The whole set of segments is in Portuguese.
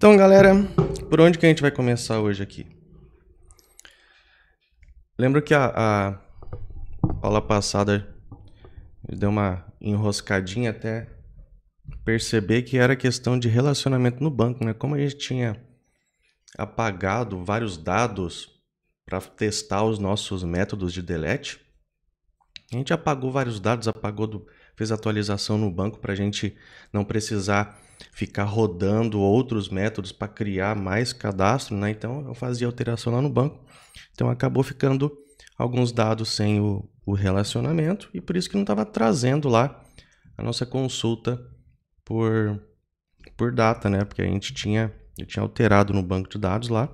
Então, galera, por onde que a gente vai começar hoje aqui? Lembro que a, a aula passada deu uma enroscadinha até perceber que era questão de relacionamento no banco, né? Como a gente tinha apagado vários dados para testar os nossos métodos de delete, a gente apagou vários dados, apagou do, fez atualização no banco para a gente não precisar ficar rodando outros métodos para criar mais cadastro, né? Então eu fazia alteração lá no banco. Então acabou ficando alguns dados sem o, o relacionamento e por isso que não estava trazendo lá a nossa consulta por, por data, né? Porque a gente tinha, eu tinha alterado no banco de dados lá.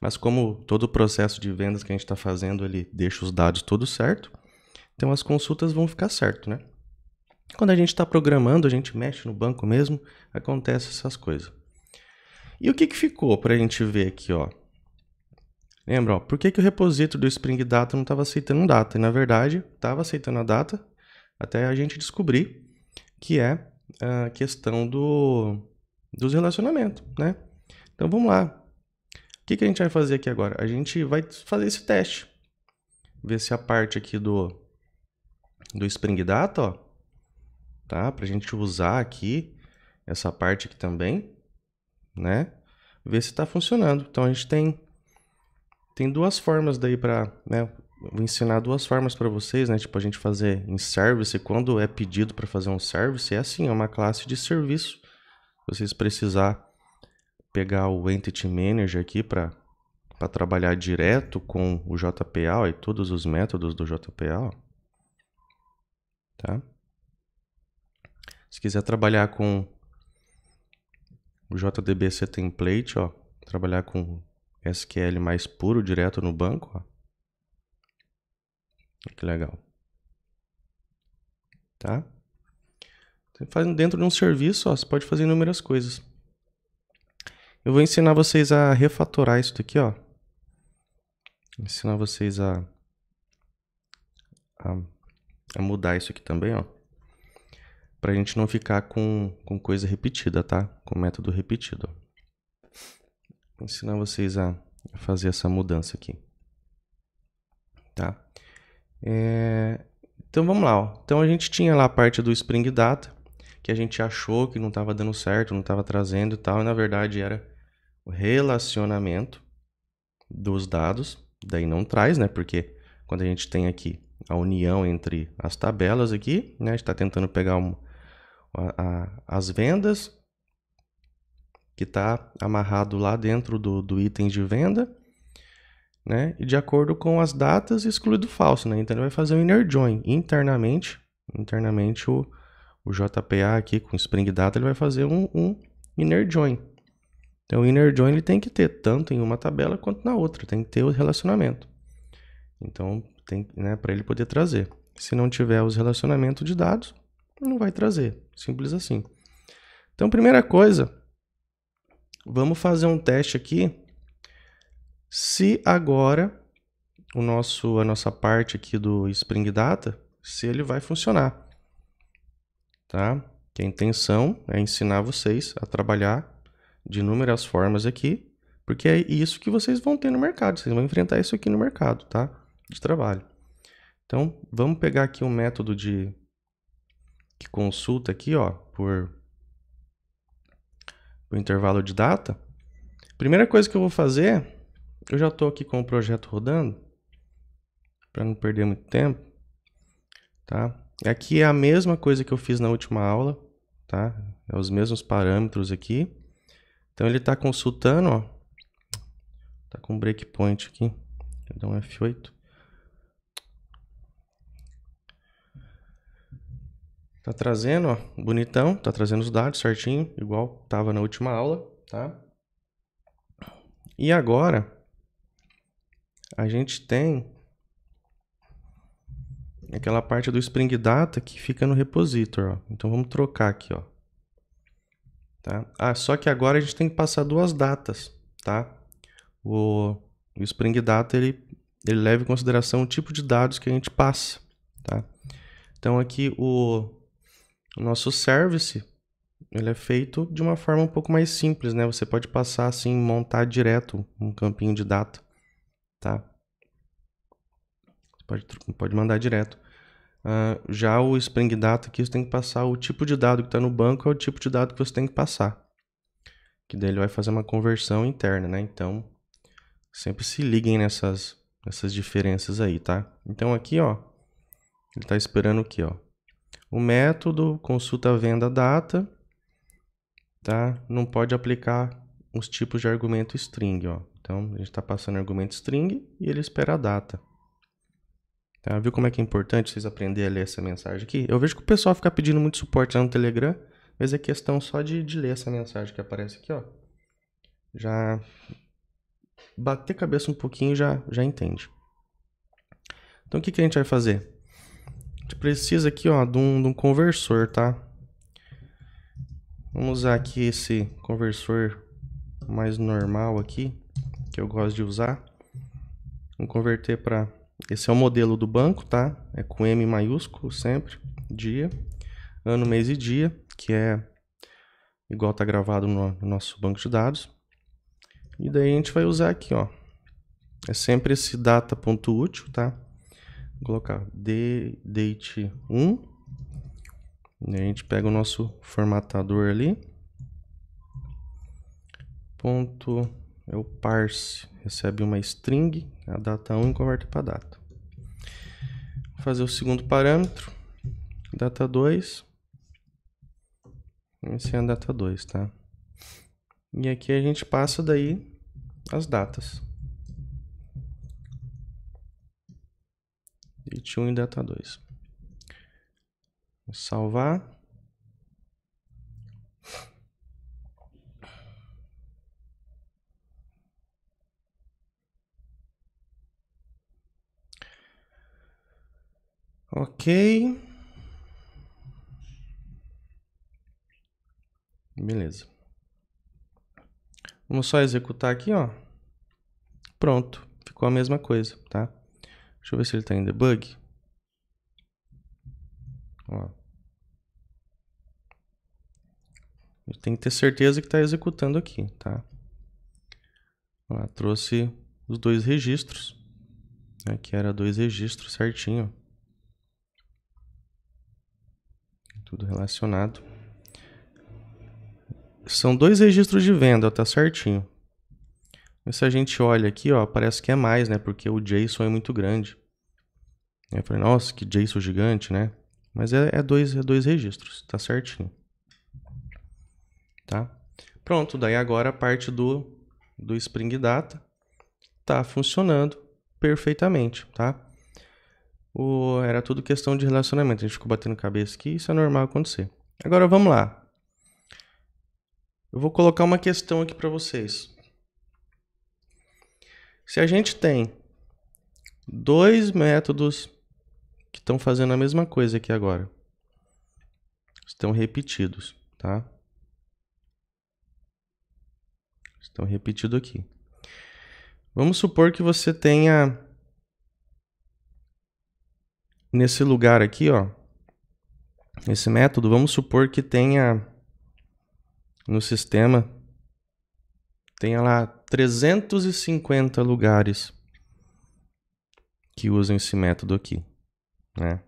Mas como todo o processo de vendas que a gente está fazendo, ele deixa os dados tudo certo, então as consultas vão ficar certo, né? Quando a gente está programando, a gente mexe no banco mesmo, acontece essas coisas. E o que, que ficou para a gente ver aqui, ó? Lembra, ó, por que, que o repositório do Spring Data não estava aceitando data? E, na verdade, estava aceitando a data até a gente descobrir que é a questão do, dos relacionamentos, né? Então, vamos lá. O que, que a gente vai fazer aqui agora? A gente vai fazer esse teste. Ver se a parte aqui do, do Spring Data, ó, tá? Para a gente usar aqui essa parte aqui também, né? Ver se está funcionando. Então a gente tem tem duas formas daí para, né? Vou ensinar duas formas para vocês, né? Tipo a gente fazer em service quando é pedido para fazer um service é assim, é uma classe de serviço. Vocês precisar pegar o entity manager aqui para para trabalhar direto com o JPA ó, e todos os métodos do JPA, ó. tá? Se quiser trabalhar com o JDBC template, ó, trabalhar com SQL mais puro direto no banco, ó. Que legal. Tá? Dentro de um serviço, ó, você pode fazer inúmeras coisas. Eu vou ensinar vocês a refatorar isso daqui, ó. ensinar vocês a, a, a mudar isso aqui também, ó para a gente não ficar com, com coisa repetida, tá? Com método repetido. Vou ensinar vocês a fazer essa mudança aqui. Tá? É... Então vamos lá. Ó. Então a gente tinha lá a parte do Spring Data, que a gente achou que não estava dando certo, não estava trazendo e tal, e na verdade era o relacionamento dos dados. Daí não traz, né? Porque quando a gente tem aqui a união entre as tabelas aqui, né? A gente está tentando pegar uma, a, as vendas, que está amarrado lá dentro do, do item de venda, né? E de acordo com as datas, excluído falso, né? Então ele vai fazer o um inner join internamente, internamente o, o JPA aqui com Spring Data, ele vai fazer um, um inner join. Então o inner join ele tem que ter tanto em uma tabela quanto na outra, tem que ter o relacionamento. Então tem, né, para ele poder trazer. Se não tiver os relacionamentos de dados, não vai trazer. Simples assim. Então, primeira coisa, vamos fazer um teste aqui. Se agora o nosso, a nossa parte aqui do Spring Data, se ele vai funcionar. Tá? Que a intenção é ensinar vocês a trabalhar de inúmeras formas aqui, porque é isso que vocês vão ter no mercado, vocês vão enfrentar isso aqui no mercado, tá? De trabalho. Então, vamos pegar aqui um método de que consulta aqui, ó, por, por intervalo de data, primeira coisa que eu vou fazer, eu já estou aqui com o projeto rodando, para não perder muito tempo, tá? Aqui é a mesma coisa que eu fiz na última aula, tá? É os mesmos parâmetros aqui. Então ele está consultando, ó, tá com breakpoint aqui, vou dar um F8. Tá trazendo, ó, bonitão, tá trazendo os dados certinho, igual tava na última aula, tá? E agora a gente tem aquela parte do Spring Data que fica no repositor, ó. Então vamos trocar aqui, ó. Tá? Ah, só que agora a gente tem que passar duas datas, tá? O, Spring Data ele, ele leva em consideração o tipo de dados que a gente passa, tá? Então aqui o o nosso service, ele é feito de uma forma um pouco mais simples, né? Você pode passar assim, montar direto um campinho de data, tá? Você pode, pode mandar direto. Uh, já o Spring Data aqui, você tem que passar o tipo de dado que está no banco, é o tipo de dado que você tem que passar. Que daí ele vai fazer uma conversão interna, né? Então, sempre se liguem nessas, nessas diferenças aí, tá? Então aqui, ó, ele está esperando o quê, ó? o método, consulta venda data, tá? Não pode aplicar os tipos de argumento string, ó. Então, a gente está passando argumento string e ele espera a data. Tá? Viu como é que é importante vocês aprenderem a ler essa mensagem aqui? Eu vejo que o pessoal fica pedindo muito suporte lá no Telegram, mas é questão só de, de ler essa mensagem que aparece aqui, ó. Já bater cabeça um pouquinho já, já entende. Então, o que, que a gente vai fazer? gente precisa aqui, ó, de um, de um conversor, tá? Vamos usar aqui esse conversor mais normal aqui, que eu gosto de usar. Vamos converter para... Esse é o modelo do banco, tá? É com M maiúsculo sempre, dia, ano, mês e dia, que é igual tá gravado no, no nosso banco de dados. E daí a gente vai usar aqui, ó. É sempre esse data.útil, tá? colocar date 1. E a gente pega o nosso formatador ali. Ponto é o parse, recebe uma string, a data 1 e converte para data. Vou fazer o segundo parâmetro, data 2. Esse é a data 2, tá? E aqui a gente passa daí as datas. date 1 e data 2. Vou salvar. Ok. Beleza. Vamos só executar aqui, ó. Pronto, ficou a mesma coisa, tá? Deixa eu ver se ele está em debug. Ó. Eu tenho que ter certeza que está executando aqui, tá? Lá, trouxe os dois registros. Aqui né, era dois registros certinho. Tudo relacionado. São dois registros de venda, tá certinho. Mas se a gente olha aqui, ó, parece que é mais, né? Porque o JSON é muito grande. Eu falei, nossa, que JSON gigante, né? Mas é, é, dois, é dois registros, tá certinho. Tá? Pronto, daí agora a parte do, do Spring Data tá funcionando perfeitamente, tá? O, era tudo questão de relacionamento, a gente ficou batendo cabeça aqui, isso é normal acontecer. Agora vamos lá. Eu vou colocar uma questão aqui para vocês. Se a gente tem dois métodos que estão fazendo a mesma coisa aqui agora, estão repetidos, tá? Estão repetidos aqui. Vamos supor que você tenha nesse lugar aqui, ó, esse método, vamos supor que tenha no sistema tenha lá 350 lugares que usam esse método aqui, né?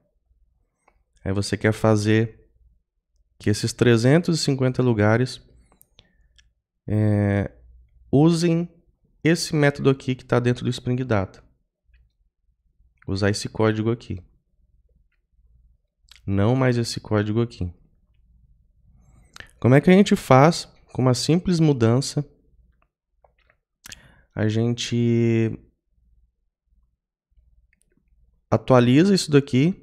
Aí você quer fazer que esses 350 lugares é, usem esse método aqui que está dentro do Spring Data. Usar esse código aqui. Não mais esse código aqui. Como é que a gente faz com uma simples mudança a gente atualiza isso daqui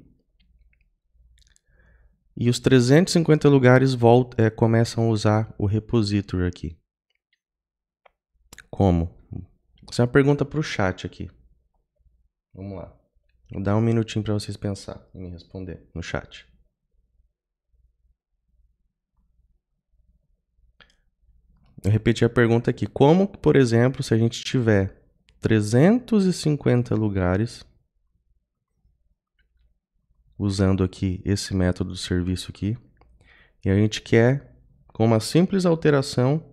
e os 350 lugares volta, é, começam a usar o repository aqui. Como? Essa é uma pergunta para o chat aqui. Vamos lá. Vou dar um minutinho para vocês pensar e me responder no chat. Eu repeti a pergunta aqui. Como, por exemplo, se a gente tiver 350 lugares, usando aqui esse método do serviço aqui, e a gente quer, com uma simples alteração,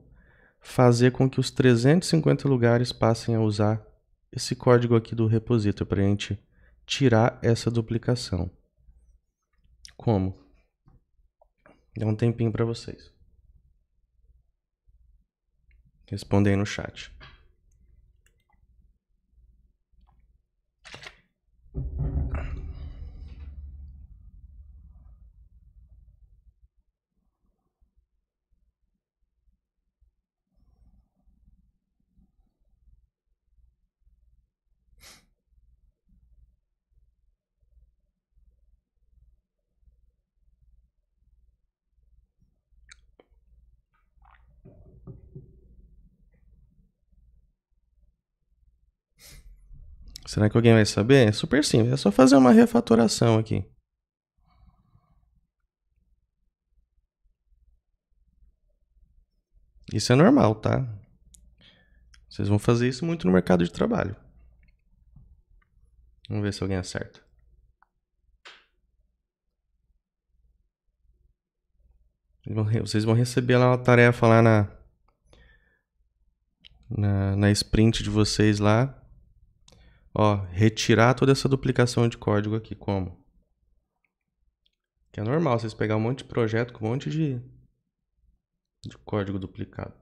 fazer com que os 350 lugares passem a usar esse código aqui do repositor para a gente tirar essa duplicação. Como? Dá um tempinho para vocês. Respondem no chat. Será né, que alguém vai saber? É super simples, é só fazer uma refatoração aqui. Isso é normal, tá? Vocês vão fazer isso muito no mercado de trabalho. Vamos ver se alguém acerta. Vocês vão receber lá uma tarefa lá na, na, na sprint de vocês lá. Ó, retirar toda essa duplicação de código aqui, como? Que é normal vocês pegar um monte de projeto com um monte de, de código duplicado.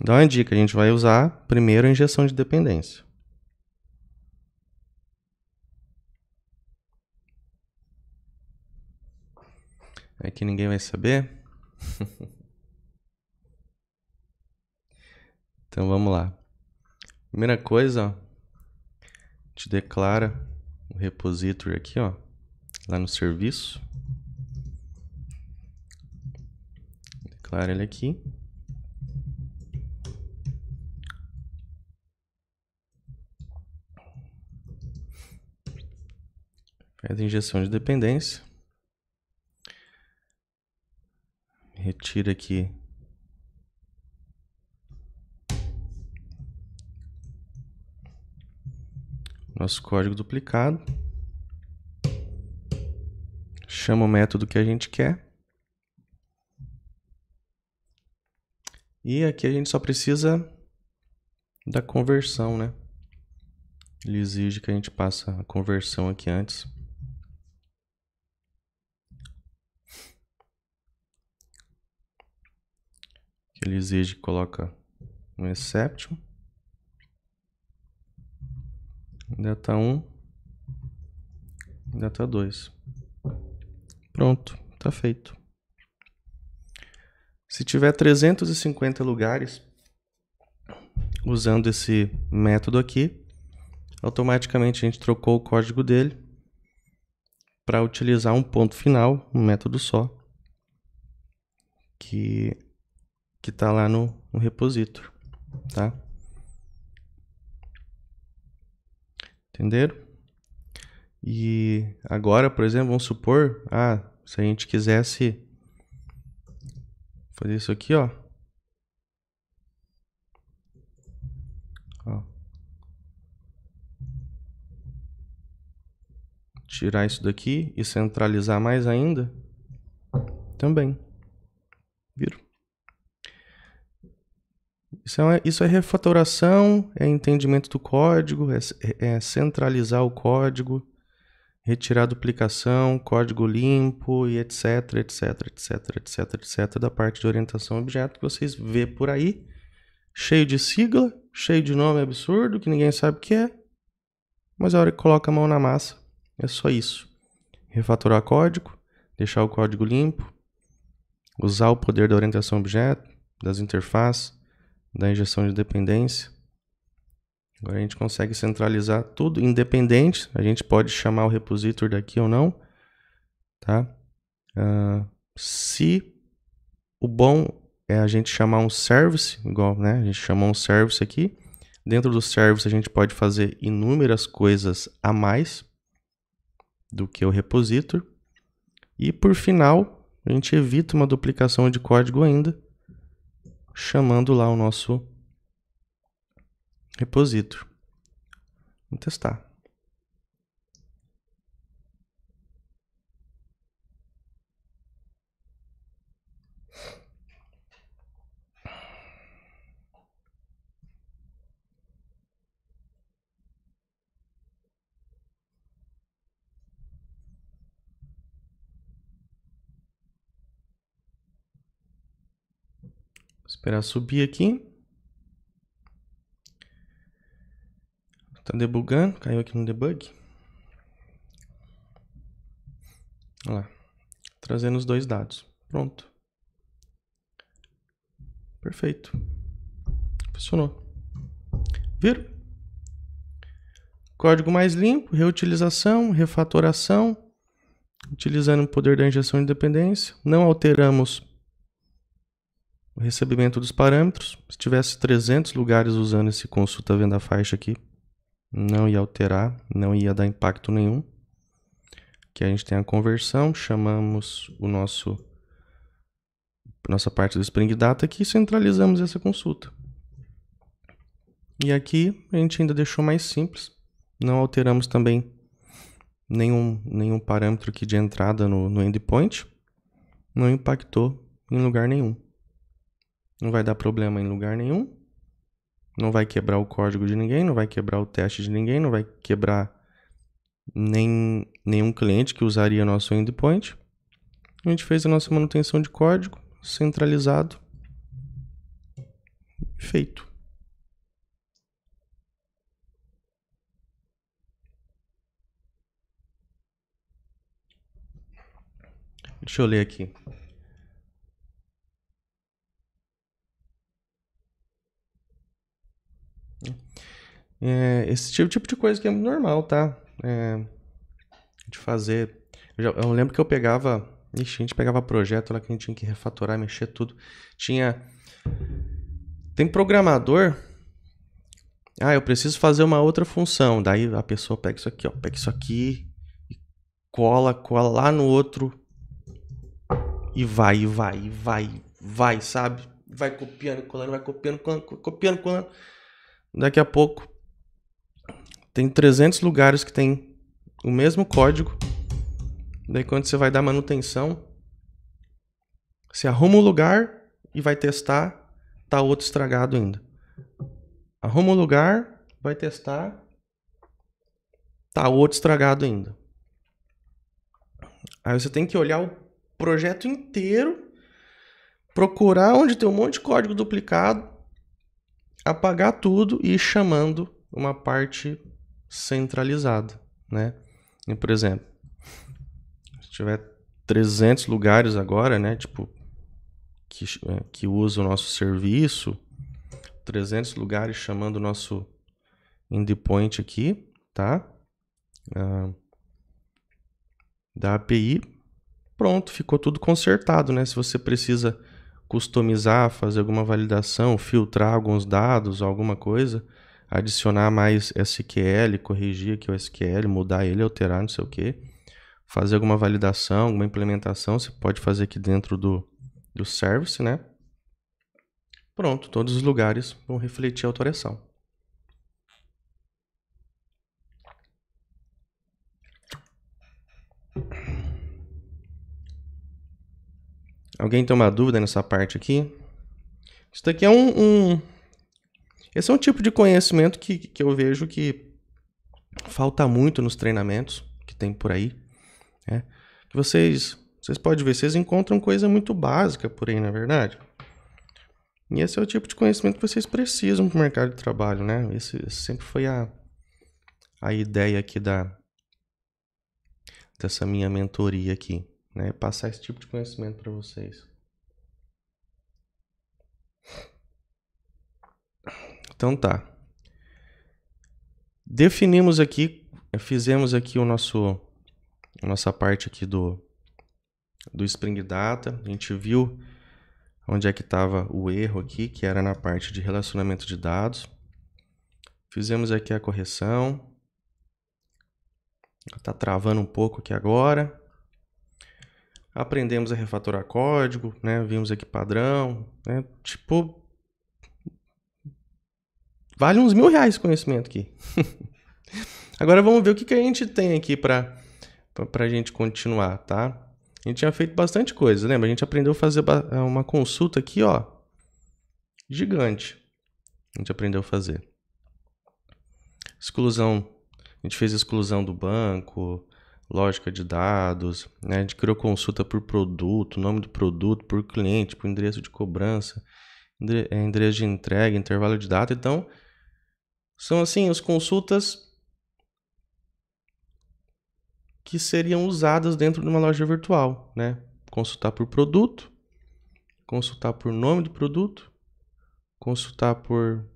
Dá uma dica, a gente vai usar primeiro a injeção de dependência. Aqui é ninguém vai saber. então vamos lá. Primeira coisa, ó, te declara o repository aqui, ó, lá no serviço. Declara ele aqui. Faz a injeção de dependência. retira aqui nosso código duplicado, chama o método que a gente quer. E aqui a gente só precisa da conversão, né? Ele exige que a gente passe a conversão aqui antes. que ele exige que coloca um exception. Data 1, data 2. Pronto, está feito. Se tiver 350 lugares usando esse método aqui, automaticamente a gente trocou o código dele para utilizar um ponto final, um método só, que que está lá no, no tá? Entenderam? E agora, por exemplo, vamos supor, ah, se a gente quisesse fazer isso aqui, ó. ó. Tirar isso daqui e centralizar mais ainda. Também. Viram? Isso é, isso é refatoração, é entendimento do código, é, é centralizar o código, retirar duplicação, código limpo e etc, etc, etc, etc, etc, da parte de orientação a objeto que vocês vê por aí, cheio de sigla, cheio de nome absurdo que ninguém sabe o que é, mas a hora que coloca a mão na massa, é só isso. Refatorar código, deixar o código limpo, usar o poder da orientação a objeto, das interfaces, da injeção de dependência. Agora a gente consegue centralizar tudo independente. A gente pode chamar o repositor daqui ou não. Tá? Uh, se o bom é a gente chamar um service, igual né? a gente chamou um service aqui. Dentro do service a gente pode fazer inúmeras coisas a mais do que o repositor. E por final, a gente evita uma duplicação de código ainda chamando lá o nosso repository. Vamos testar. Esperar subir aqui. Tá debugando, caiu aqui no debug. Olha lá. Trazendo os dois dados. Pronto. Perfeito. Funcionou. Viram? Código mais limpo, reutilização, refatoração, utilizando o poder da injeção de dependência. Não alteramos o recebimento dos parâmetros. Se tivesse 300 lugares usando esse consulta tá venda faixa aqui, não ia alterar, não ia dar impacto nenhum. Aqui a gente tem a conversão, chamamos o nosso nossa parte do Spring Data aqui e centralizamos essa consulta. E aqui a gente ainda deixou mais simples, não alteramos também nenhum, nenhum parâmetro aqui de entrada no, no endpoint, não impactou em lugar nenhum. Não vai dar problema em lugar nenhum. Não vai quebrar o código de ninguém, não vai quebrar o teste de ninguém, não vai quebrar nem, nenhum cliente que usaria nosso endpoint. A gente fez a nossa manutenção de código centralizado. Feito. Deixa eu ler aqui. É, esse tipo, tipo, de coisa que é normal, tá? É, de fazer. Eu, já, eu, lembro que eu pegava. Ixi, a gente pegava projeto lá que a gente tinha que refatorar, mexer tudo. Tinha. Tem programador. Ah, eu preciso fazer uma outra função. Daí a pessoa pega isso aqui, ó. Pega isso aqui e cola, cola lá no outro. E vai, e vai, e vai, vai, sabe? Vai copiando, colando, vai copiando, colando, copiando, colando. Daqui a pouco tem 300 lugares que tem o mesmo código. Daí quando você vai dar manutenção, você arruma um lugar e vai testar, tá outro estragado ainda. Arruma um lugar, vai testar, tá outro estragado ainda. Aí você tem que olhar o projeto inteiro, procurar onde tem um monte de código duplicado, apagar tudo e ir chamando uma parte centralizado, né? E, por exemplo, se tiver 300 lugares agora, né, tipo que, eh, que usa o nosso serviço, 300 lugares chamando o nosso endpoint aqui, tá? Ah, da API, pronto, ficou tudo consertado, né? Se você precisa customizar, fazer alguma validação, filtrar alguns dados, alguma coisa, adicionar mais SQL, corrigir aqui o SQL, mudar ele, alterar, não sei o que. Fazer alguma validação, alguma implementação, você pode fazer aqui dentro do, do service, né? Pronto, todos os lugares vão refletir a autoração. Alguém tem uma dúvida nessa parte aqui? Isso daqui é um, um esse é um tipo de conhecimento que, que eu vejo que falta muito nos treinamentos que tem por aí. Né? Que vocês, vocês podem ver, vocês encontram coisa muito básica por aí, na é verdade. E esse é o tipo de conhecimento que vocês precisam para o mercado de trabalho, né? Esse, esse sempre foi a, a ideia aqui da dessa minha mentoria aqui, né? Passar esse tipo de conhecimento para vocês. Então tá. Definimos aqui, fizemos aqui o nosso a nossa parte aqui do do Spring Data. A gente viu onde é que estava o erro aqui, que era na parte de relacionamento de dados. Fizemos aqui a correção. Está travando um pouco aqui agora. Aprendemos a refatorar código, né? Vimos aqui padrão, né? Tipo, Vale uns mil reais esse conhecimento aqui. Agora vamos ver o que, que a gente tem aqui para a gente continuar, tá? A gente tinha feito bastante coisa, lembra? A gente aprendeu a fazer eh, uma consulta aqui, ó. Gigante. A gente aprendeu a fazer. Exclusão. A gente fez exclusão do banco, lógica de dados, né? A gente criou consulta por produto, nome do produto, por cliente, por endereço de cobrança, eh, endereço de entrega, intervalo de data. Então, são assim as consultas que seriam usadas dentro de uma loja virtual, né? Consultar por produto, consultar por nome do produto, consultar por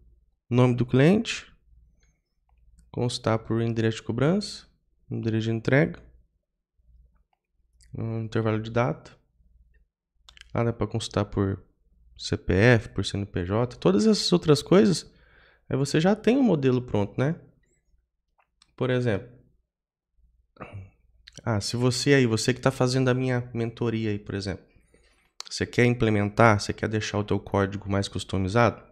nome do cliente, consultar por endereço de cobrança, endereço de entrega, um intervalo de data. Ah, dá para consultar por CPF, por CNPJ, todas essas outras coisas Aí você já tem um modelo pronto, né? Por exemplo, ah, se você aí, você que está fazendo a minha mentoria aí, por exemplo, você quer implementar, você quer deixar o teu código mais customizado,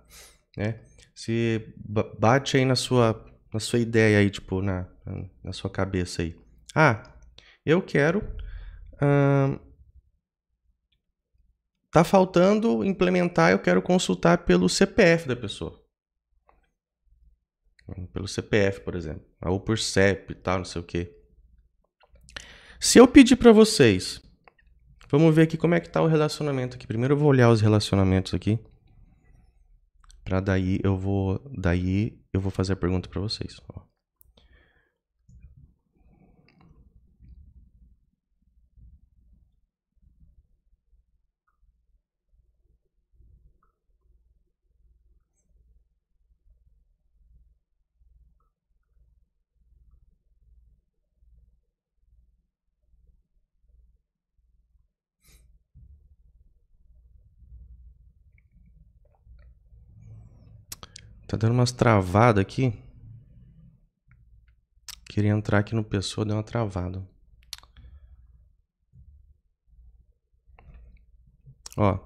né? Se bate aí na sua, na sua ideia aí, tipo, na, na sua cabeça aí. Ah, eu quero... Hum, tá faltando implementar, eu quero consultar pelo CPF da pessoa. Pelo CPF, por exemplo. Ou por CEP e tal, não sei o quê. Se eu pedir para vocês, vamos ver aqui como é que tá o relacionamento aqui. Primeiro eu vou olhar os relacionamentos aqui. Para daí eu vou, daí eu vou fazer a pergunta para vocês. Ó. Tá dando umas travadas aqui. Queria entrar aqui no pessoa, deu uma travada. Ó.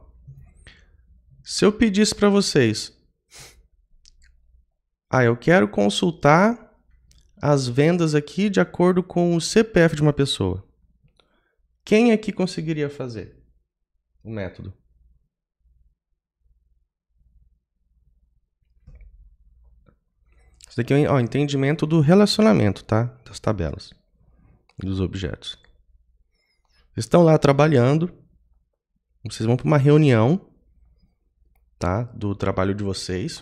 Se eu pedisse para vocês, ah, eu quero consultar as vendas aqui de acordo com o CPF de uma pessoa. Quem aqui é conseguiria fazer o método? Isso daqui é o entendimento do relacionamento, tá? Das tabelas, dos objetos. Vocês estão lá trabalhando, vocês vão para uma reunião, tá? Do trabalho de vocês.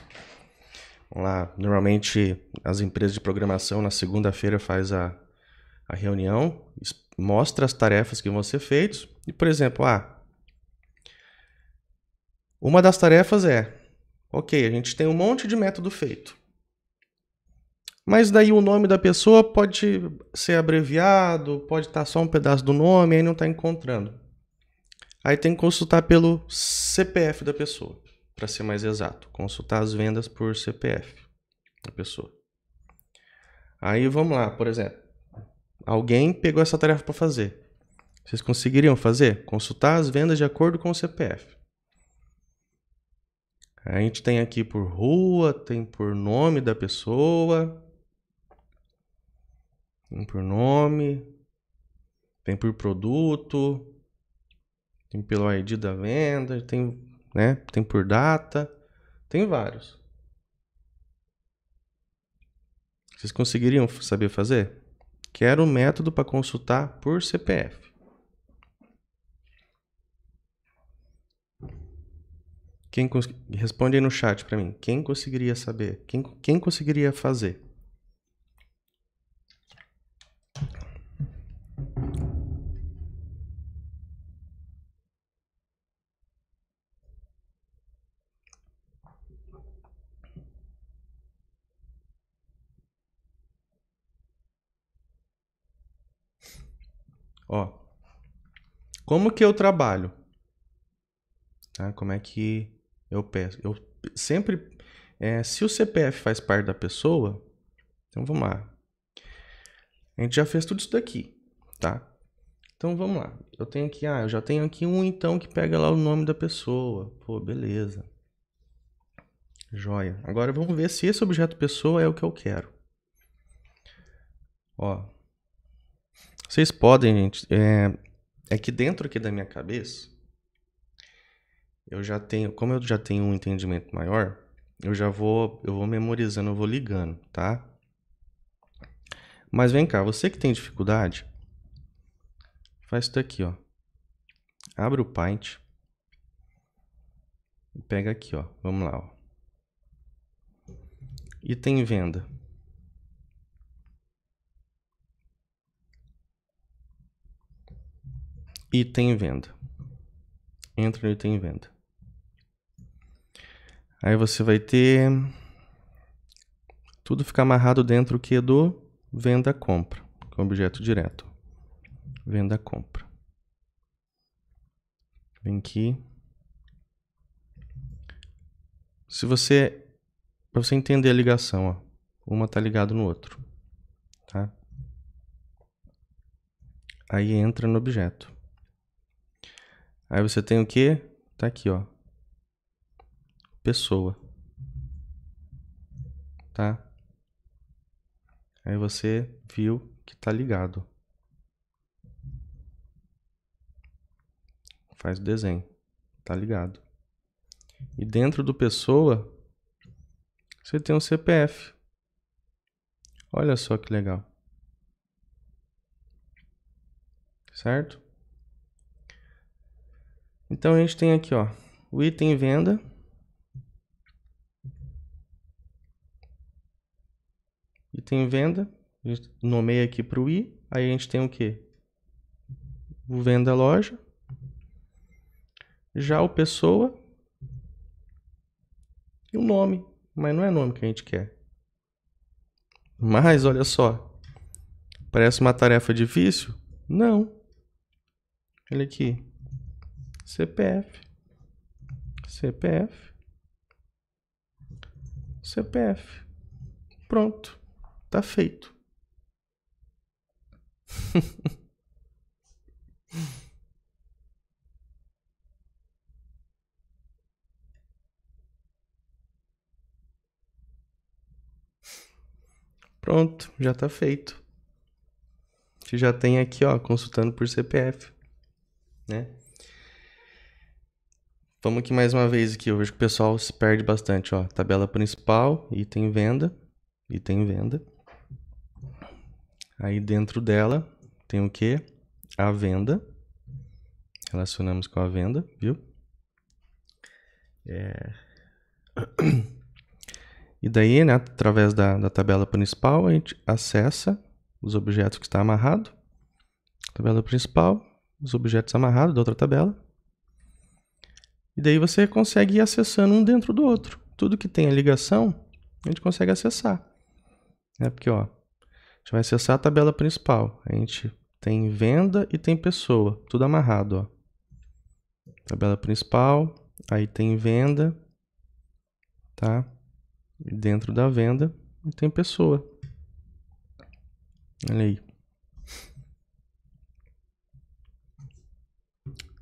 lá, normalmente as empresas de programação na segunda-feira faz a, a reunião, mostra as tarefas que vão ser feitas. E, por exemplo, ah, uma das tarefas é: ok, a gente tem um monte de método feito. Mas daí o nome da pessoa pode ser abreviado, pode estar tá só um pedaço do nome, aí não está encontrando. Aí tem que consultar pelo CPF da pessoa, para ser mais exato. Consultar as vendas por CPF da pessoa. Aí vamos lá, por exemplo. Alguém pegou essa tarefa para fazer. Vocês conseguiriam fazer? Consultar as vendas de acordo com o CPF. A gente tem aqui por rua, tem por nome da pessoa, tem por nome. Tem por produto. Tem pelo ID da venda. Tem, né? Tem por data. Tem vários. Vocês conseguiriam saber fazer? Quero o método para consultar por CPF. Quem cons... responde aí no chat para mim. Quem conseguiria saber? Quem, quem conseguiria fazer? Ó, como que eu trabalho? Tá? Como é que eu peço? Eu sempre, é, se o CPF faz parte da pessoa, então vamos lá. A gente já fez tudo isso daqui, tá? Então vamos lá. Eu tenho aqui, ah, eu já tenho aqui um então que pega lá o nome da pessoa. Pô, beleza. Joia. Agora vamos ver se esse objeto pessoa é o que eu quero. Ó, vocês podem, gente. É, é que dentro aqui da minha cabeça, eu já tenho, como eu já tenho um entendimento maior, eu já vou, eu vou memorizando, eu vou ligando, tá? Mas vem cá, você que tem dificuldade, faz isso daqui, ó. Abre o Paint. E pega aqui, ó. Vamos lá, ó. Item venda. Item venda. Entra no item venda. Aí você vai ter. Tudo fica amarrado dentro que do venda compra, que é objeto direto. Venda compra. Vem aqui. Se você para você entender a ligação, ó, uma tá ligado no outro, tá? Aí entra no objeto. Aí você tem o que? Tá aqui, ó. Pessoa. Tá? Aí você viu que tá ligado. Faz o desenho. Tá ligado. E dentro do pessoa, você tem um CPF. Olha só que legal. Certo? Então a gente tem aqui, ó, o item venda. Item venda, a gente nomeia aqui para o i, aí a gente tem o que? O venda loja. Já o pessoa e o nome, mas não é nome que a gente quer. Mas olha só, parece uma tarefa difícil? Não. Olha aqui, CPF. CPF. CPF. Pronto. Tá feito. Pronto, já tá feito. Você já tem aqui, ó, consultando por CPF, né? Vamos aqui mais uma vez aqui, eu vejo que o pessoal se perde bastante, ó. Tabela principal, item venda, item venda. Aí dentro dela tem o que? A venda. Relacionamos com a venda, viu? É... E daí, né, através da, da tabela principal, a gente acessa os objetos que está amarrado. Tabela principal, os objetos amarrados da outra tabela e daí você consegue ir acessando um dentro do outro. Tudo que tem a ligação, a gente consegue acessar. É porque, ó, a gente vai acessar a tabela principal. A gente tem venda e tem pessoa, tudo amarrado, ó. Tabela principal, aí tem venda, tá? E dentro da venda tem pessoa. Olha aí.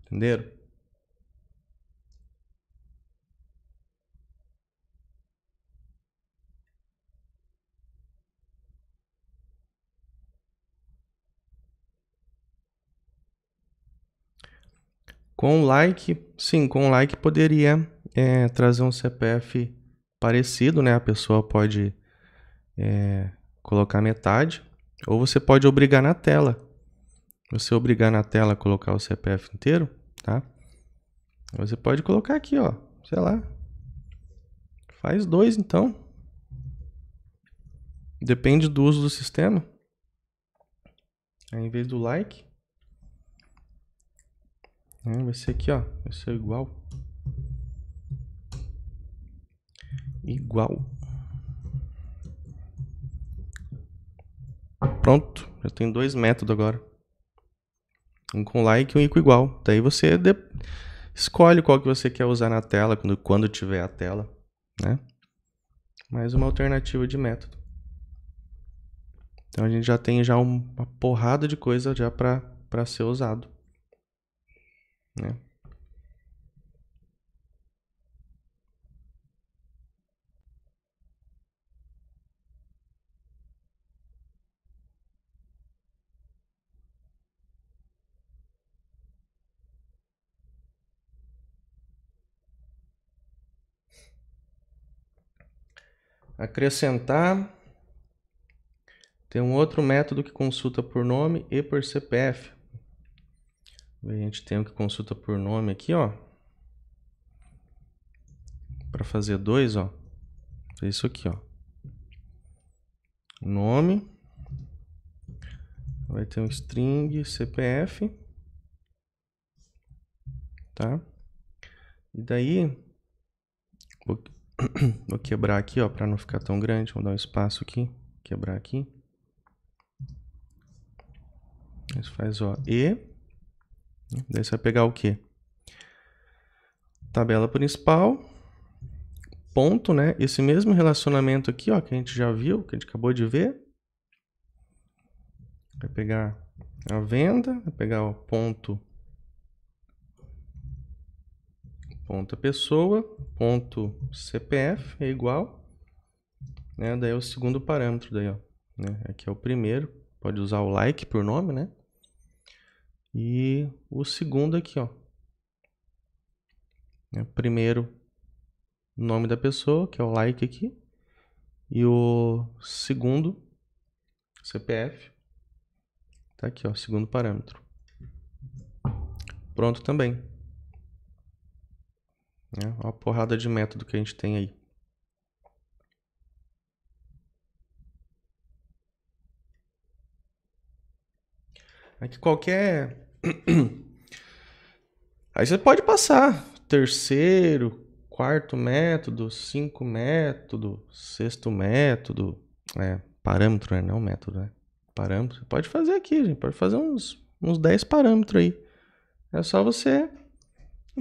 Entenderam? Com o like, sim, com o like poderia é, trazer um CPF parecido, né? A pessoa pode é, colocar metade, ou você pode obrigar na tela. Você obrigar na tela a colocar o CPF inteiro, tá? Você pode colocar aqui, ó, sei lá. Faz dois, então. Depende do uso do sistema. Aí, em vez do like, Vai ser aqui, ó. Vai ser igual. Igual. Pronto. Já tem dois métodos agora. Um com like e um com igual. Daí você de... escolhe qual que você quer usar na tela, quando, quando tiver a tela, né? Mais uma alternativa de método. Então a gente já tem já uma porrada de coisa já para ser usado né? Acrescentar tem um outro método que consulta por nome e por CPF. A gente tem que consulta por nome aqui, ó. Para fazer dois, ó. É isso aqui, ó. Nome. Vai ter um string CPF. Tá? E daí, vou, vou quebrar aqui, ó, para não ficar tão grande. Vou dar um espaço aqui, quebrar aqui. Isso faz, ó, E Daí você vai pegar o quê? Tabela principal, ponto, né? Esse mesmo relacionamento aqui, ó, que a gente já viu, que a gente acabou de ver. Vai pegar a venda, vai pegar o ponto ponto pessoa, ponto CPF é igual, né? Daí é o segundo parâmetro daí, ó, né? Aqui é o primeiro, pode usar o like por nome, né? E o segundo aqui, ó. É, primeiro, nome da pessoa, que é o like aqui. E o segundo, CPF. Tá aqui, ó, segundo parâmetro. Pronto também. É uma porrada de método que a gente tem aí. É que qualquer. Aí você pode passar terceiro, quarto método, cinco método, sexto método, é, parâmetro, né? Não é método, né? Parâmetro. Pode fazer aqui, gente. Pode fazer uns, uns 10 parâmetros aí. É só você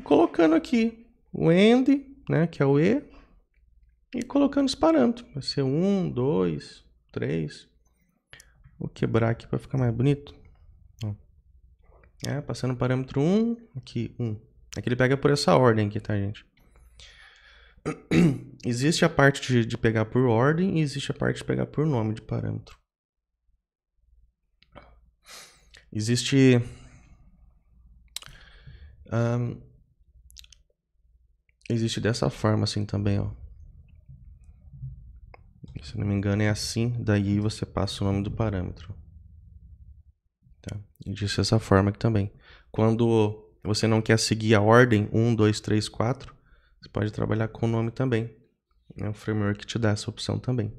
colocando aqui o end, né? Que é o E. E colocando os parâmetros. Vai ser um, dois, três. Vou quebrar aqui para ficar mais bonito. É, passando o parâmetro 1, aqui 1. Aqui ele pega por essa ordem aqui, tá, gente? Existe a parte de, de pegar por ordem e existe a parte de pegar por nome de parâmetro. Existe... Um, existe dessa forma assim também, ó. Se não me engano é assim, daí você passa o nome do parâmetro. Tá? E disse dessa forma aqui também. Quando você não quer seguir a ordem 1, 2, 3, 4, você pode trabalhar com o nome também. É o framework que te dá essa opção também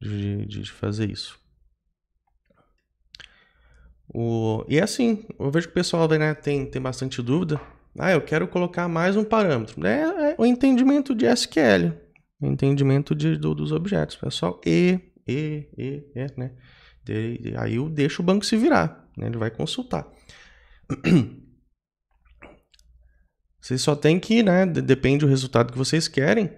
de, de fazer isso. O, e assim, eu vejo que o pessoal né, tem, tem bastante dúvida. Ah, eu quero colocar mais um parâmetro. É, é o entendimento de SQL, o entendimento de, do, dos objetos. É só E, E, E, E, né? De, aí eu deixo o banco se virar, né? ele vai consultar. Você só tem que, né? Depende do resultado que vocês querem.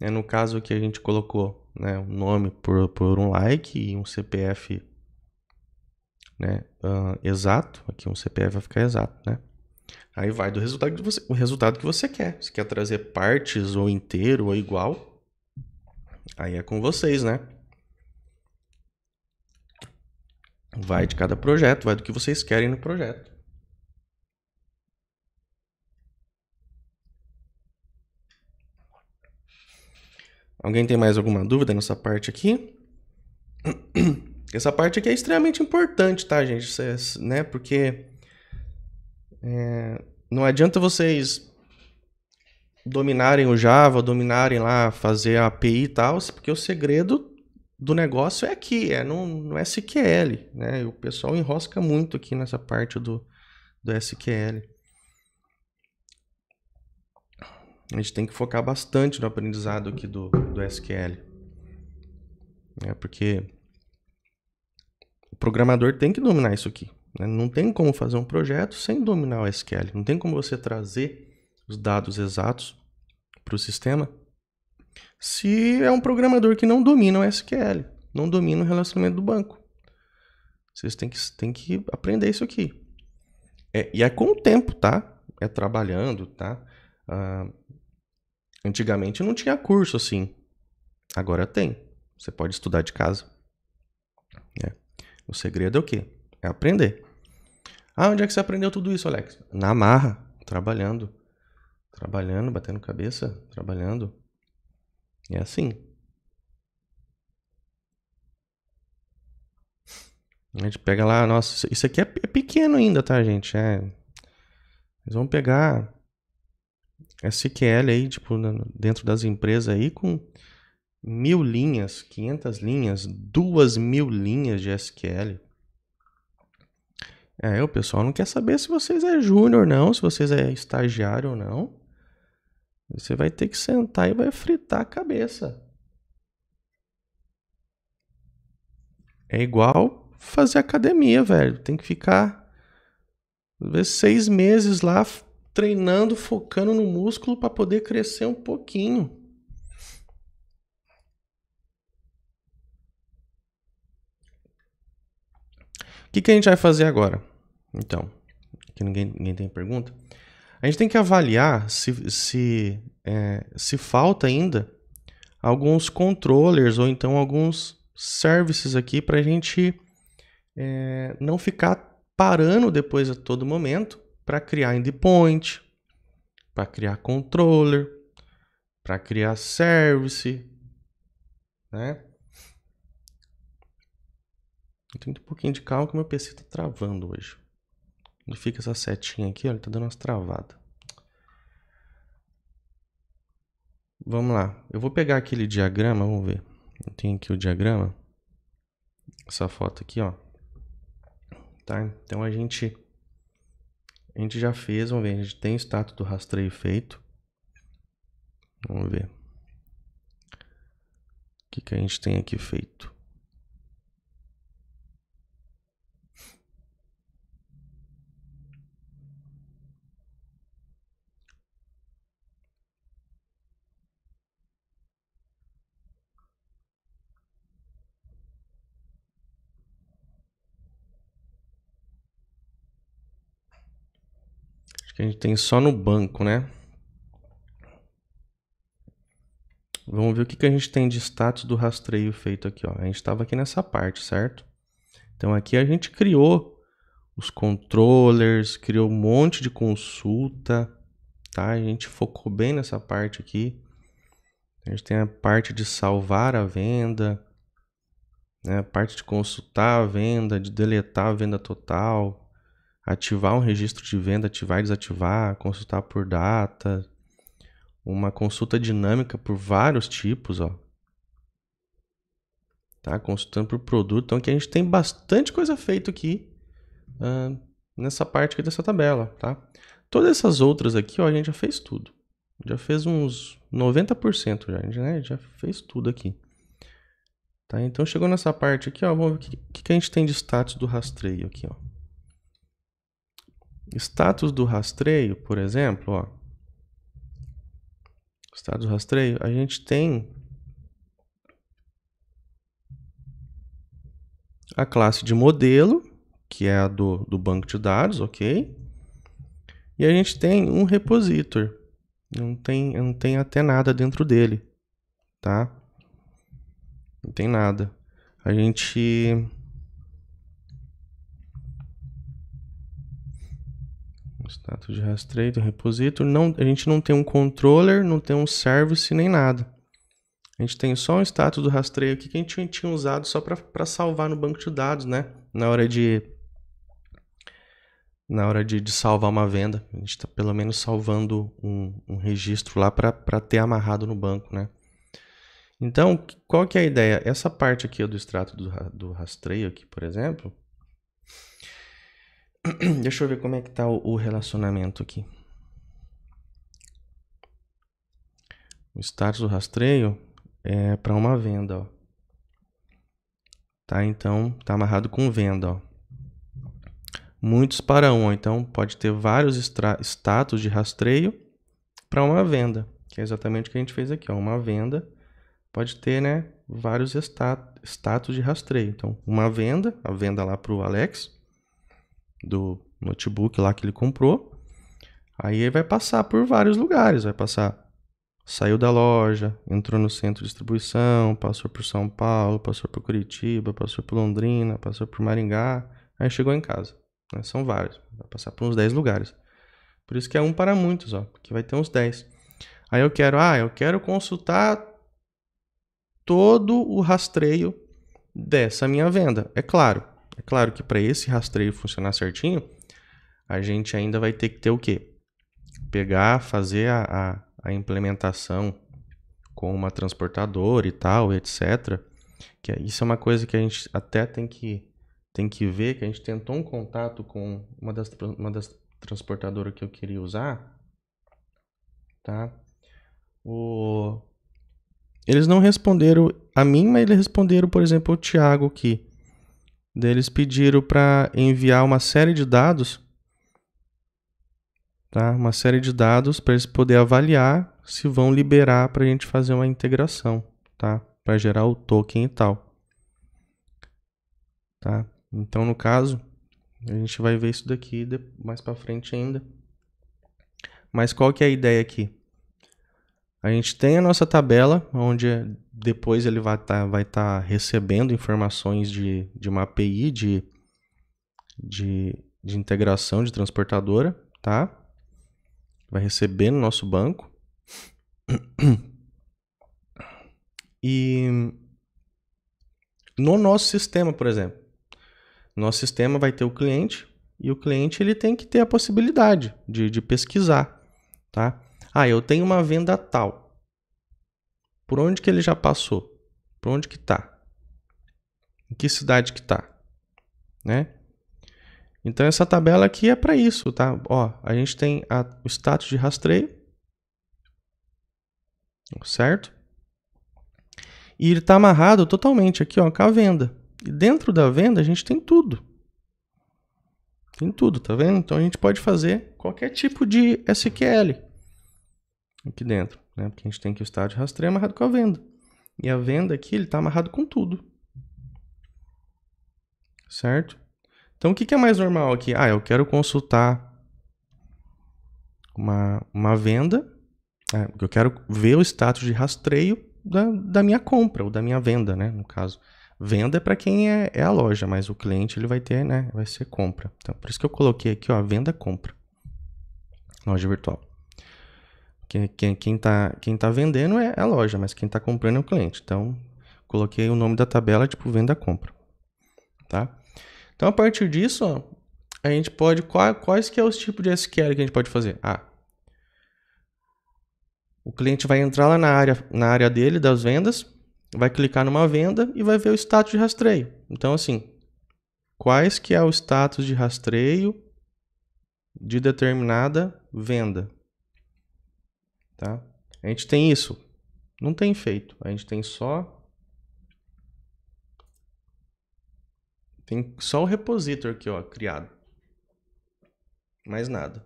Né? No caso aqui a gente colocou né, o nome por, por um like e um CPF né, uh, exato. Aqui um CPF vai ficar exato, né? Aí vai do resultado que você, o resultado que você quer. Se quer trazer partes ou inteiro ou igual, aí é com vocês, né? Vai de cada projeto, vai do que vocês querem no projeto. Alguém tem mais alguma dúvida nessa parte aqui? Essa parte aqui é extremamente importante, tá, gente? Cês, né? Porque é, não adianta vocês dominarem o Java, dominarem lá, fazer a API e tal, porque o segredo do negócio é aqui, é no, no é SQL, né? E o pessoal enrosca muito aqui nessa parte do, do SQL. A gente tem que focar bastante no aprendizado aqui do, do SQL. Né? Porque o programador tem que dominar isso aqui. Né? Não tem como fazer um projeto sem dominar o SQL. Não tem como você trazer os dados exatos para o sistema se é um programador que não domina o SQL, não domina o relacionamento do banco. Vocês têm que, têm que aprender isso aqui. É, e é com o tempo, tá? É trabalhando, tá? Ah, antigamente não tinha curso assim. Agora tem. Você pode estudar de casa. É. O segredo é o quê? É aprender. Ah, onde é que você aprendeu tudo isso, Alex? Na marra, trabalhando. Trabalhando, batendo cabeça, trabalhando. É assim. A gente pega lá, nossa, isso aqui é, é pequeno ainda, tá, gente? É. Eles pegar SQL aí, tipo, dentro das empresas aí, com mil linhas, 500 linhas, duas mil linhas de SQL. É, o pessoal não quer saber se vocês é júnior ou não, se vocês é estagiário ou não. Você vai ter que sentar e vai fritar a cabeça. É igual fazer academia, velho. Tem que ficar às vezes seis meses lá treinando, focando no músculo para poder crescer um pouquinho. O que, que a gente vai fazer agora? Então, aqui ninguém, ninguém tem pergunta. A gente tem que avaliar se, se, é, se falta ainda alguns controllers ou então alguns services aqui para a gente é, não ficar parando depois a todo momento para criar endpoint, para criar controller, para criar service, né? Eu tenho um pouquinho de calma que meu PC está travando hoje. Onde fica essa setinha aqui, olha, tá dando umas travadas. Vamos lá. Eu vou pegar aquele diagrama, vamos ver. Eu tenho aqui o diagrama. Essa foto aqui, ó. Tá? Então a gente a gente já fez, vamos ver, a gente tem o status do rastreio feito. Vamos ver. O que, que a gente tem aqui feito? Que a gente tem só no banco, né? Vamos ver o que, que a gente tem de status do rastreio feito aqui. Ó. A gente estava aqui nessa parte, certo? Então aqui a gente criou os controllers, criou um monte de consulta, tá? A gente focou bem nessa parte aqui. A gente tem a parte de salvar a venda, né? a parte de consultar a venda, de deletar a venda total, ativar um registro de venda, ativar e desativar, consultar por data, uma consulta dinâmica por vários tipos, ó. Tá? Consultando por produto. Então aqui a gente tem bastante coisa feita aqui uh, nessa parte aqui dessa tabela, tá? Todas essas outras aqui, ó, a gente já fez tudo. Já fez uns 90% já, né? Já fez tudo aqui. Tá? Então chegou nessa parte aqui, ó, vamos ver o que, que a gente tem de status do rastreio aqui, ó status do rastreio, por exemplo, ó, status do rastreio, a gente tem a classe de modelo, que é a do, do banco de dados, ok? E a gente tem um repositor, não tem, não tem até nada dentro dele, tá? Não tem nada. A gente Status de rastreio do repositor. Não, a gente não tem um controller, não tem um service nem nada. A gente tem só um status do rastreio aqui que a gente tinha usado só para salvar no banco de dados, né? Na hora de na hora de, de salvar uma venda, a gente está pelo menos salvando um, um registro lá para ter amarrado no banco, né? Então, qual que é a ideia? Essa parte aqui do extrato do, do rastreio aqui, por exemplo, Deixa eu ver como é que tá o relacionamento aqui. O status do rastreio é para uma venda, ó. Tá, então tá amarrado com venda, ó. Muitos para um, então pode ter vários status de rastreio para uma venda, que é exatamente o que a gente fez aqui, ó. Uma venda pode ter, né, vários status de rastreio. Então, uma venda, a venda lá para o Alex, do notebook lá que ele comprou. Aí ele vai passar por vários lugares, vai passar saiu da loja, entrou no centro de distribuição, passou por São Paulo, passou por Curitiba, passou por Londrina, passou por Maringá, aí chegou em casa. Né? São vários, vai passar por uns 10 lugares. Por isso que é um para muitos, ó, que vai ter uns 10. Aí eu quero, ah, eu quero consultar todo o rastreio dessa minha venda. É claro, Claro que para esse rastreio funcionar certinho, a gente ainda vai ter que ter o quê? Pegar, fazer a, a, a implementação com uma transportadora e tal, etc. Que é, isso é uma coisa que a gente até tem que, tem que ver, que a gente tentou um contato com uma das, uma das transportadoras que eu queria usar, tá? O... Eles não responderam a mim, mas eles responderam, por exemplo, o Thiago que eles pediram para enviar uma série de dados, tá? Uma série de dados para eles poder avaliar se vão liberar para a gente fazer uma integração, tá? Para gerar o token e tal, tá? Então, no caso, a gente vai ver isso daqui mais para frente ainda. Mas qual que é a ideia aqui? A gente tem a nossa tabela onde é depois ele vai estar tá, vai tá recebendo informações de, de uma API de, de, de integração de transportadora, tá? Vai receber no nosso banco. E no nosso sistema, por exemplo, nosso sistema vai ter o cliente e o cliente ele tem que ter a possibilidade de, de pesquisar, tá? Ah, eu tenho uma venda tal. Por onde que ele já passou? Por onde que está? Em que cidade que está? Né? Então essa tabela aqui é para isso, tá? Ó, a gente tem a, o status de rastreio, certo? E ele está amarrado totalmente aqui, ó, com a venda. E dentro da venda a gente tem tudo. Tem tudo, tá vendo? Então a gente pode fazer qualquer tipo de SQL aqui dentro. Né? Porque a gente tem que o estágio rastreio amarrado com a venda. E a venda aqui ele está amarrado com tudo. Certo? Então o que, que é mais normal aqui? Ah, eu quero consultar uma, uma venda. É, eu quero ver o status de rastreio da, da minha compra ou da minha venda, né? No caso. Venda é para quem é, é, a loja, mas o cliente ele vai ter, né? Vai ser compra. Então, por isso que eu coloquei aqui, ó, venda compra. Loja virtual. Quem, quem, quem, tá, quem tá vendendo é a loja, mas quem está comprando é o cliente. Então, coloquei o nome da tabela, tipo venda-compra. Tá? Então, a partir disso, a gente pode... Qual, quais que é os tipos de SQL que a gente pode fazer? Ah, o cliente vai entrar lá na área, na área dele, das vendas, vai clicar numa venda e vai ver o status de rastreio. Então, assim, quais que é o status de rastreio de determinada venda? Tá? A gente tem isso? Não tem feito. A gente tem só. Tem só o repositor aqui, ó, criado. Mais nada.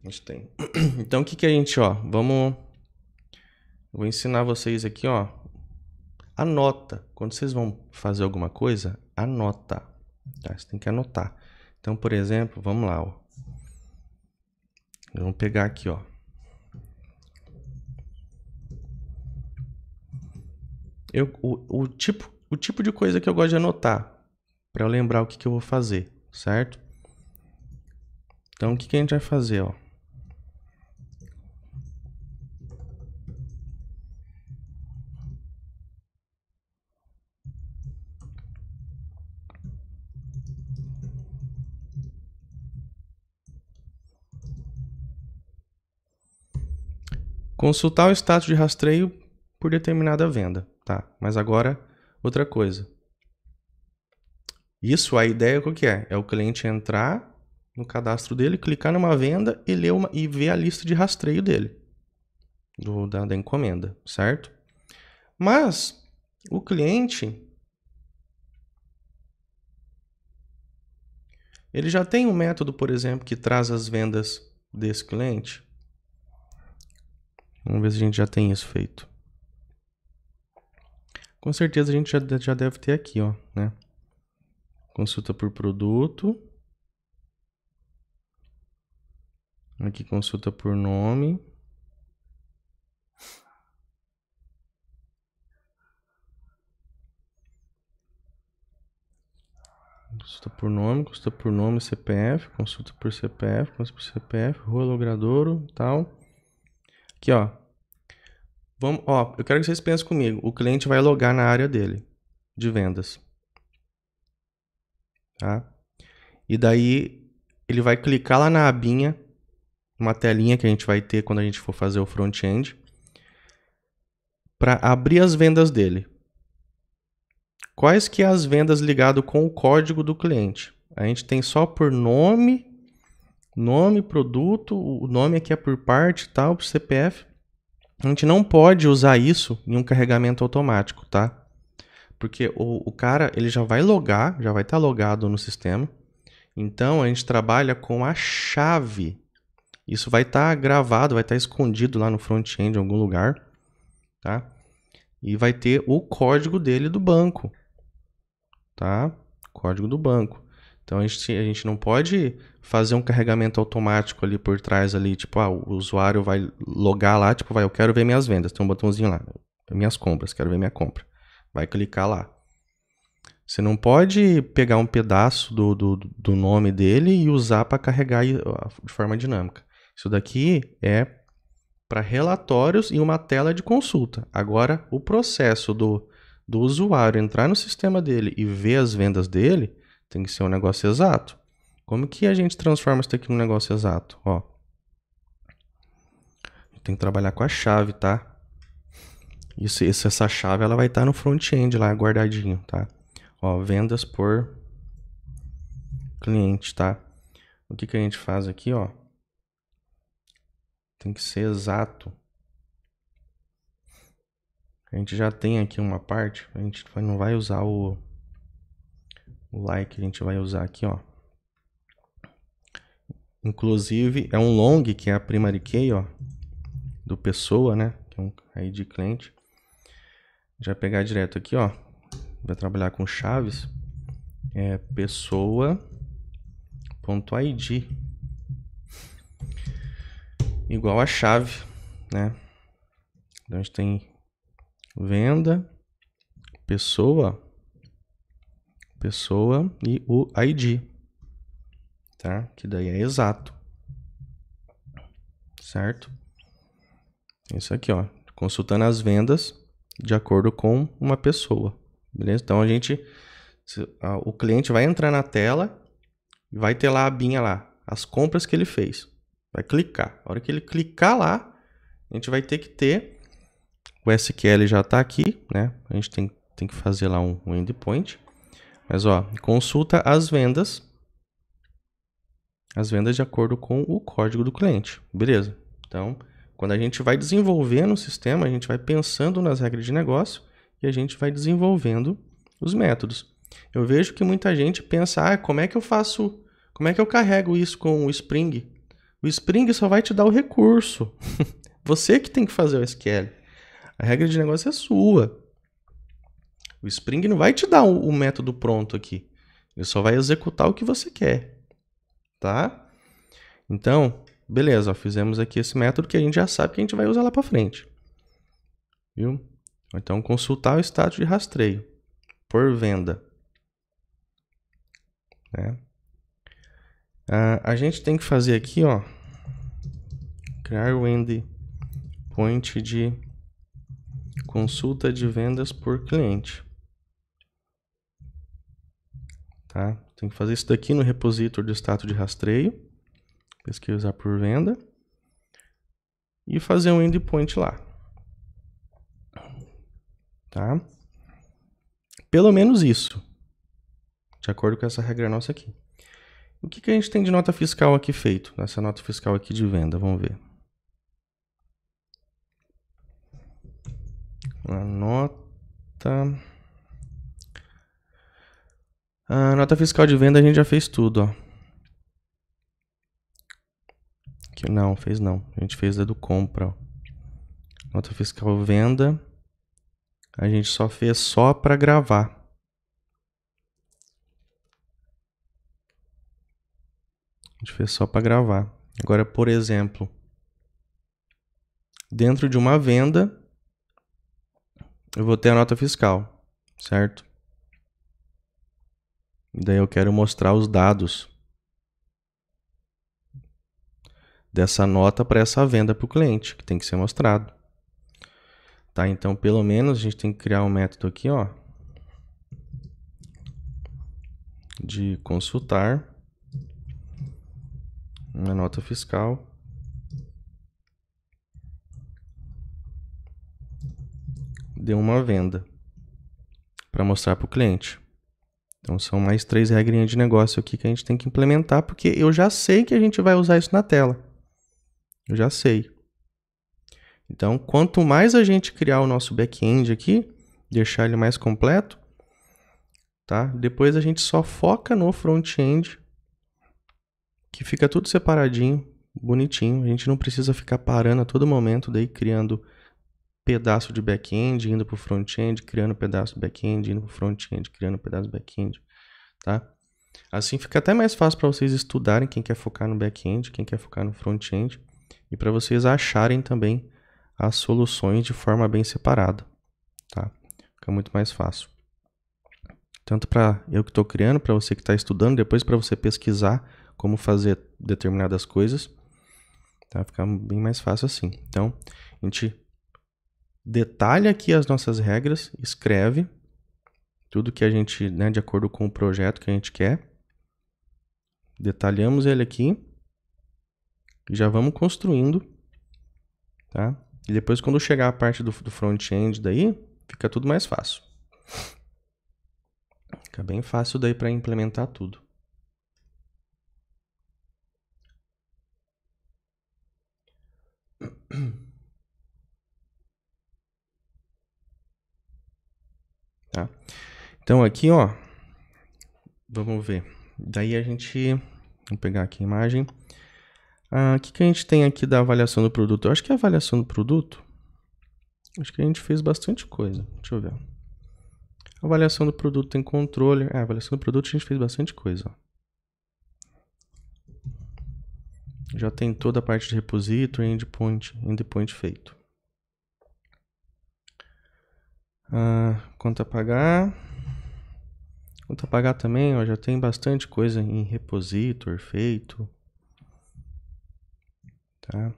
A gente tem. Então o que, que a gente, ó, vamos. Vou ensinar vocês aqui, ó. Anota. Quando vocês vão fazer alguma coisa, anota. Tá? Você tem que anotar. Então, por exemplo, vamos lá, ó. Vamos pegar aqui, ó. Eu, o, o, tipo, o tipo de coisa que eu gosto de anotar para eu lembrar o que, que eu vou fazer, certo? Então, o que, que a gente vai fazer, ó? Consultar o status de rastreio por determinada venda, tá? Mas agora, outra coisa. Isso, a ideia qual que é? É o cliente entrar no cadastro dele, clicar numa venda e, ler uma, e ver a lista de rastreio dele, do, da, da encomenda, certo? Mas o cliente ele já tem um método, por exemplo, que traz as vendas desse cliente? Vamos ver se a gente já tem isso feito. Com certeza a gente já, já deve ter aqui, ó, né? Consulta por produto. Aqui consulta por nome. Consulta por nome, consulta por nome, CPF, consulta por CPF, consulta por CPF, rua logradouro, tal. Aqui, ó. Vamos, ó, eu quero que vocês pensem comigo. O cliente vai logar na área dele de vendas. Tá? E daí ele vai clicar lá na abinha, uma telinha que a gente vai ter quando a gente for fazer o front-end, para abrir as vendas dele. Quais que é as vendas ligado com o código do cliente? A gente tem só por nome Nome, produto, o nome aqui é por parte, tal, CPF. A gente não pode usar isso em um carregamento automático, tá? Porque o, o cara, ele já vai logar, já vai estar tá logado no sistema. Então, a gente trabalha com a chave. Isso vai estar tá gravado, vai estar tá escondido lá no front-end em algum lugar, tá? E vai ter o código dele do banco, tá? Código do banco. Então a gente, a gente não pode fazer um carregamento automático ali por trás ali, tipo, ah, o usuário vai logar lá, tipo, vai, eu quero ver minhas vendas, tem um botãozinho lá, minhas compras, quero ver minha compra. Vai clicar lá. Você não pode pegar um pedaço do, do, do nome dele e usar para carregar de forma dinâmica. Isso daqui é para relatórios e uma tela de consulta. Agora, o processo do, do usuário entrar no sistema dele e ver as vendas dele, tem que ser um negócio exato. Como que a gente transforma isso aqui num negócio exato? Ó. Tem que trabalhar com a chave, tá? Isso, essa chave ela vai estar tá no front-end lá guardadinho, tá? Ó, vendas por cliente, tá? O que que a gente faz aqui, ó? Tem que ser exato. A gente já tem aqui uma parte, a gente não vai usar o o like a gente vai usar aqui, ó. Inclusive, é um long, que é a primary key, ó, do pessoa, né, que é um aí de cliente. Já pegar direto aqui, ó, vai trabalhar com chaves, é pessoa.id igual a chave, né? Então a gente tem venda, pessoa, pessoa e o ID, tá? Que daí é exato, certo? É isso aqui, ó, consultando as vendas de acordo com uma pessoa, beleza? Então a gente, o cliente vai entrar na tela e vai ter lá a abinha lá, as compras que ele fez, vai clicar. A hora que ele clicar lá, a gente vai ter que ter o SQL já está aqui, né? A gente tem, tem que fazer lá um, um endpoint. Mas ó, consulta as vendas. As vendas de acordo com o código do cliente. Beleza? Então, quando a gente vai desenvolvendo o sistema, a gente vai pensando nas regras de negócio e a gente vai desenvolvendo os métodos. Eu vejo que muita gente pensa: "Ah, como é que eu faço? Como é que eu carrego isso com o Spring?" O Spring só vai te dar o recurso. Você que tem que fazer o SQL. A regra de negócio é sua. O Spring não vai te dar o um, um método pronto aqui. Ele só vai executar o que você quer, tá? Então, beleza, ó, fizemos aqui esse método que a gente já sabe que a gente vai usar lá para frente. Viu? Então, consultar o status de rastreio por venda. Né? Ah, a gente tem que fazer aqui, ó, criar o endpoint de consulta de vendas por cliente. Tá? Tem que fazer isso daqui no repositório do status de rastreio, pesquisar por venda e fazer um endpoint lá. Tá? Pelo menos isso, de acordo com essa regra nossa aqui. O que, que a gente tem de nota fiscal aqui feito? Nessa nota fiscal aqui de venda, vamos ver. A nota a ah, nota fiscal de venda a gente já fez tudo, ó. Que não, fez não. A gente fez a do compra, ó. Nota fiscal venda. A gente só fez só para gravar. A gente fez só para gravar. Agora, por exemplo, dentro de uma venda, eu vou ter a nota fiscal, certo? E daí eu quero mostrar os dados dessa nota para essa venda para o cliente, que tem que ser mostrado. Tá? Então, pelo menos a gente tem que criar um método aqui, ó, de consultar uma nota fiscal de uma venda para mostrar para o cliente. Então são mais três regrinhas de negócio aqui que a gente tem que implementar, porque eu já sei que a gente vai usar isso na tela. Eu já sei. Então, quanto mais a gente criar o nosso back-end aqui, deixar ele mais completo, tá? Depois a gente só foca no front-end, que fica tudo separadinho, bonitinho. A gente não precisa ficar parando a todo momento daí criando pedaço de back-end, indo para o front-end, criando pedaço de back-end, indo para o front-end, criando pedaço de back-end, tá? Assim fica até mais fácil para vocês estudarem quem quer focar no back-end, quem quer focar no front-end e para vocês acharem também as soluções de forma bem separada, tá? Fica muito mais fácil. Tanto para eu que estou criando, para você que está estudando, depois para você pesquisar como fazer determinadas coisas, tá? Fica bem mais fácil assim. Então, a gente detalha aqui as nossas regras, escreve tudo que a gente, né, de acordo com o projeto que a gente quer. Detalhamos ele aqui e já vamos construindo, tá? E depois quando chegar a parte do, do front-end daí, fica tudo mais fácil. Fica bem fácil daí para implementar tudo. Tá? Então aqui, ó, vamos ver. Daí a gente, vou pegar aqui a imagem. Ah, o que, que a gente tem aqui da avaliação do produto? Eu acho que a avaliação do produto, acho que a gente fez bastante coisa. Deixa eu ver. A avaliação do produto tem controle. É, avaliação do produto a gente fez bastante coisa. Já tem toda a parte de repository, endpoint, endpoint feito. Quanto ah, conta a pagar. Conta a pagar também, ó, já tem bastante coisa em repositor feito. Tá?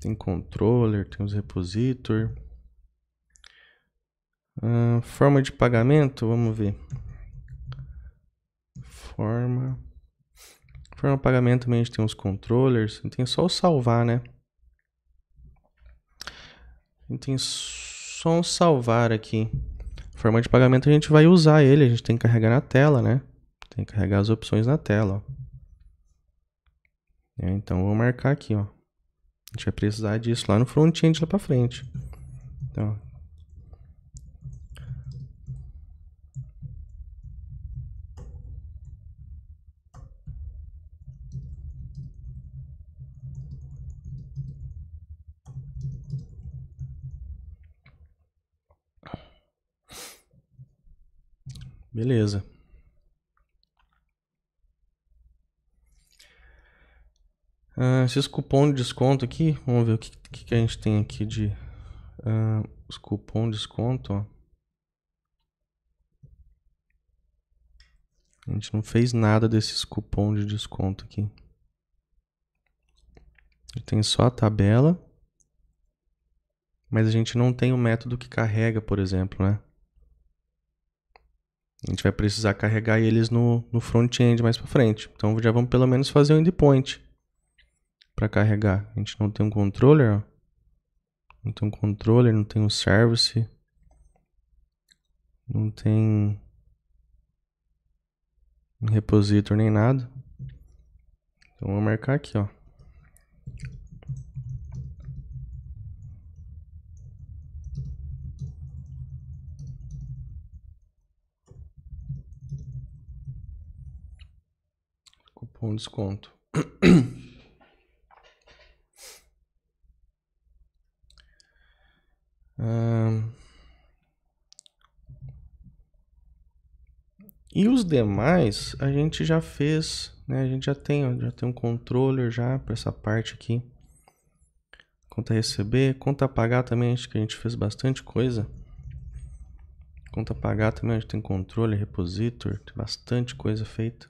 Tem controller, tem os repositor. Ah, forma de pagamento, vamos ver. Forma. Forma de pagamento também a gente tem os controllers. Tem só o salvar, né? A gente tem só um salvar aqui. Forma de pagamento a gente vai usar ele, a gente tem que carregar na tela, né? Tem que carregar as opções na tela, ó. É, então vou marcar aqui, ó. A gente vai precisar disso lá no front-end lá para frente. Então, Beleza. Uh, esses cupons de desconto aqui, vamos ver o que, que, que a gente tem aqui de uh, os cupom de desconto. Ó. A gente não fez nada desses cupons de desconto aqui. A gente tem só a tabela, mas a gente não tem o método que carrega, por exemplo, né? A gente vai precisar carregar eles no, no front-end mais para frente. Então já vamos pelo menos fazer um endpoint para carregar. A gente não tem um controller, ó. não tem um controller, não tem um service, não tem um repositor nem nada. Então vou marcar aqui, ó. com desconto. e os demais a gente já fez, né? A gente já tem, já tem um controller já para essa parte aqui. Conta receber, conta pagar também, acho que a gente fez bastante coisa. Conta pagar também, a gente tem controle, repositor, tem bastante coisa feita.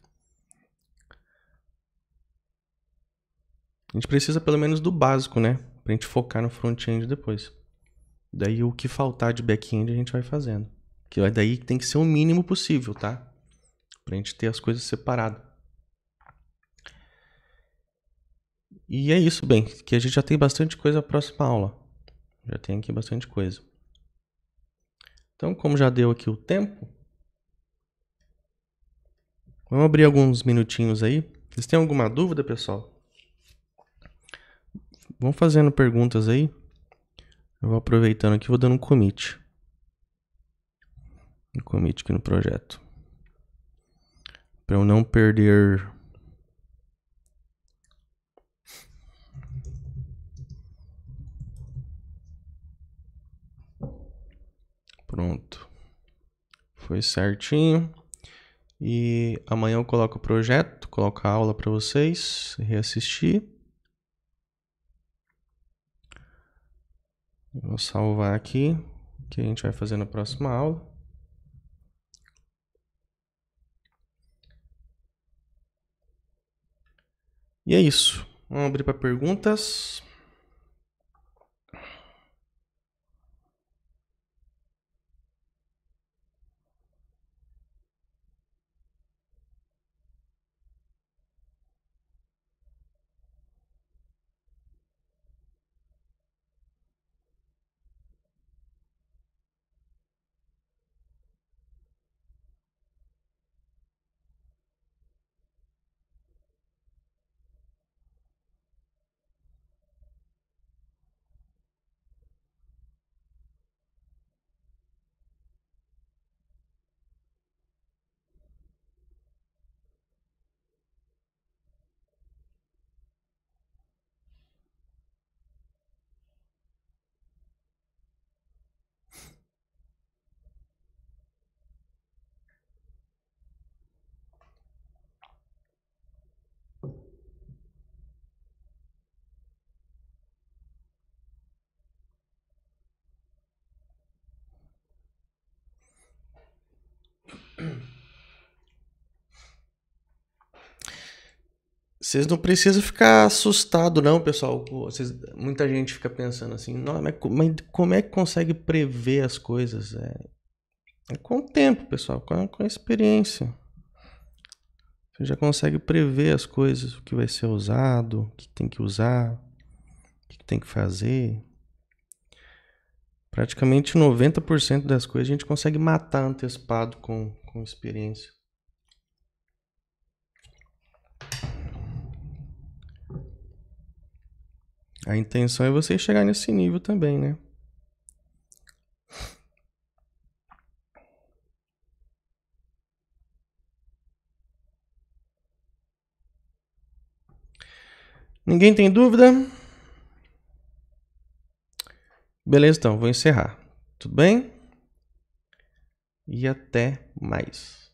A gente precisa pelo menos do básico, né? Pra gente focar no front-end depois. Daí o que faltar de back-end a gente vai fazendo. Que daí tem que ser o mínimo possível, tá? Pra gente ter as coisas separadas. E é isso, bem, que a gente já tem bastante coisa a próxima aula. Já tem aqui bastante coisa. Então, como já deu aqui o tempo, vamos abrir alguns minutinhos aí. Vocês têm alguma dúvida, pessoal? Vão fazendo perguntas aí. Eu vou aproveitando aqui, vou dando um commit. Um commit aqui no projeto. Para eu não perder Pronto. Foi certinho. E amanhã eu coloco o projeto, coloco a aula para vocês reassistir. Vou salvar aqui, que a gente vai fazer na próxima aula. E é isso. Vamos abrir para perguntas. Vocês não precisam ficar assustado não, pessoal. muita gente fica pensando assim, não, mas, mas como é que consegue prever as coisas? É, é com o tempo, pessoal, com a, com a experiência. Você já consegue prever as coisas, o que vai ser usado, o que tem que usar, o que tem que fazer. Praticamente 90% das coisas a gente consegue matar antecipado com, com experiência. A intenção é você chegar nesse nível também, né? Ninguém tem dúvida? Beleza, então, vou encerrar. Tudo bem? E até mais.